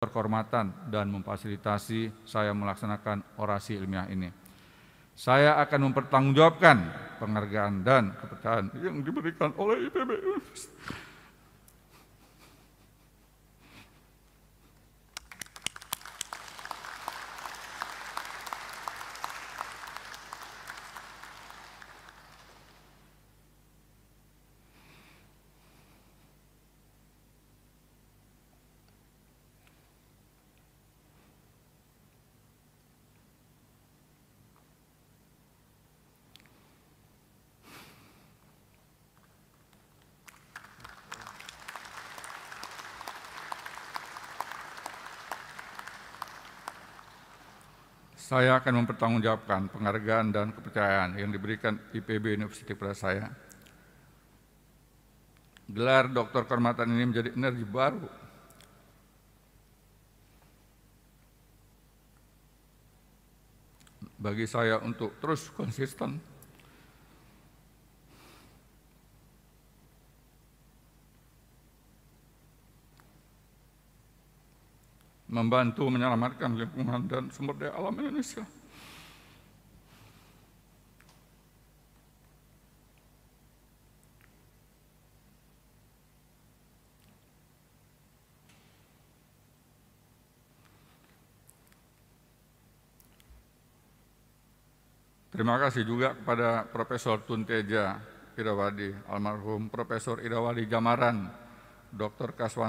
berkormatan dan memfasilitasi saya melaksanakan orasi ilmiah ini. Saya akan mempertanggungjawabkan penghargaan dan kepercayaan yang diberikan oleh IPB Saya akan mempertanggungjawabkan penghargaan dan kepercayaan yang diberikan IPB Universitas kepada saya. Gelar Doktor Kehormatan ini menjadi energi baru bagi saya untuk terus konsisten membantu menyelamatkan lingkungan dan sumber daya alam Indonesia. Terima kasih juga kepada Profesor Tunteja Irawadi, almarhum Profesor Irawadi Jamaran, Dr. Kaswanto,